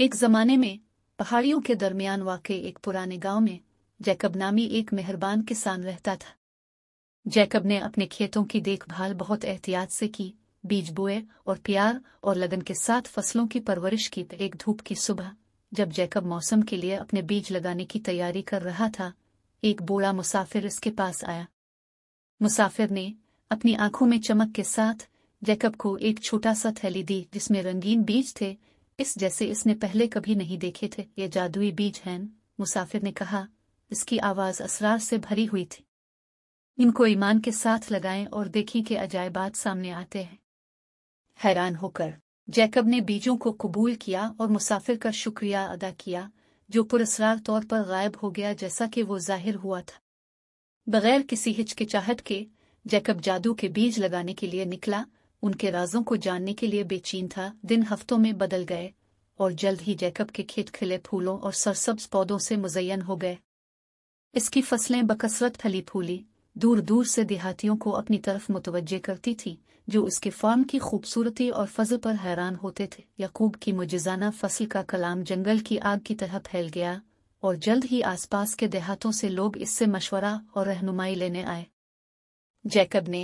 एक जमाने में पहाड़ियों के दरमियान वाक़े एक पुराने गांव में जैकब नामी एक मेहरबान किसान रहता था जैकब ने अपने खेतों की देखभाल बहुत एहतियात से की बीज बोए और प्यार और लगन के साथ फसलों की परवरिश की एक धूप की सुबह जब जैकब मौसम के लिए अपने बीज लगाने की तैयारी कर रहा था एक बूढ़ा मुसाफिर इसके पास आया मुसाफिर ने अपनी आंखों में चमक के साथ जैकब को एक छोटा सा थैली दी जिसमें रंगीन बीज थे इस जैसे इसने पहले कभी नहीं देखे थे ये जादुई बीज हैं मुसाफिर ने कहा इसकी आवाज़ असरार से भरी हुई थी इनको ईमान के साथ लगाएं और देखें कि अजायबात सामने आते हैं हैरान होकर जैकब ने बीजों को कबूल किया और मुसाफिर का शुक्रिया अदा किया जो पुरस्कार तौर पर गायब हो गया जैसा कि वो जाहिर हुआ था बगैर किसी हिचकिचाहट के जैकब जादू के बीज लगाने के लिए निकला उनके राजों को जानने के लिए बेचैन था दिन हफ्तों में बदल गए और जल्द ही जैकब के खेत खिले फूलों और सरसब्ज पौधों से मुजयन हो गए इसकी फसलें बकसरत फली फूली दूर दूर से देहातियों को अपनी तरफ मुतवजे करती थी जो उसके फार्म की खूबसूरती और फजल पर हैरान होते थे यकूब की मुजजाना फसल का कलाम जंगल की आग की तरह फैल गया और जल्द ही आसपास के देहातों से लोग इससे मशवरा और रहनुमाई लेने आए जैकब ने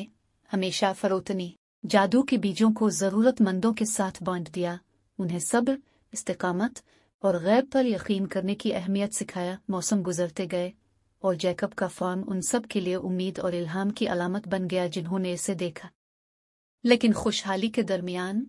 हमेशा फरोतनी जादू के बीजों को ज़रूरतमंदों के साथ बांट दिया उन्हें सब्र इस्तकामत और गैब पर यकीन करने की अहमियत सिखाया मौसम गुजरते गए और जैकब का फॉर्म उन सब के लिए उम्मीद और इल्हाम की अलामत बन गया जिन्होंने इसे देखा लेकिन खुशहाली के दरमियान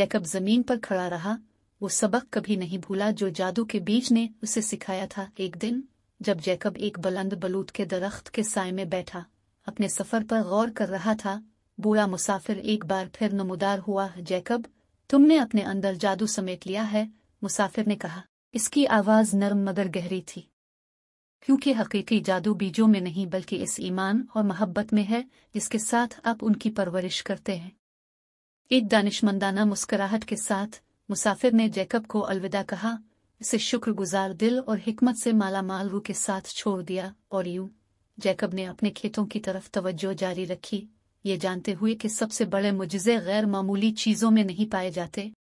जैकब जमीन पर खड़ा रहा वो सबक कभी नहीं भूला जो जादू के बीज ने उसे सिखाया था एक दिन जब जैकब एक बुलंद बलूत के दरख्त के साय में बैठा अपने सफर पर गौर कर रहा था बूढ़ा मुसाफिर एक बार फिर नमोदार हुआ जैकब तुमने अपने अंदर जादू समेट लिया है मुसाफिर ने कहा इसकी आवाज़ नरम मगर गहरी थी क्योंकि हकीकी जादू बीजों में नहीं बल्कि इस ईमान और मोहब्बत में है जिसके साथ आप उनकी परवरिश करते हैं एक दानिशमंदाना मुस्कराहट के साथ मुसाफिर ने जैकब को अलविदा कहा इसे शुक्रगुजार दिल और हिकमत से माला मालवू के साथ छोड़ दिया और यूं जैकब ने अपने खेतों की तरफ तवज्जो जारी रखी ये जानते हुए कि सबसे बड़े मुजज़े गैर मामूली चीज़ों में नहीं पाए जाते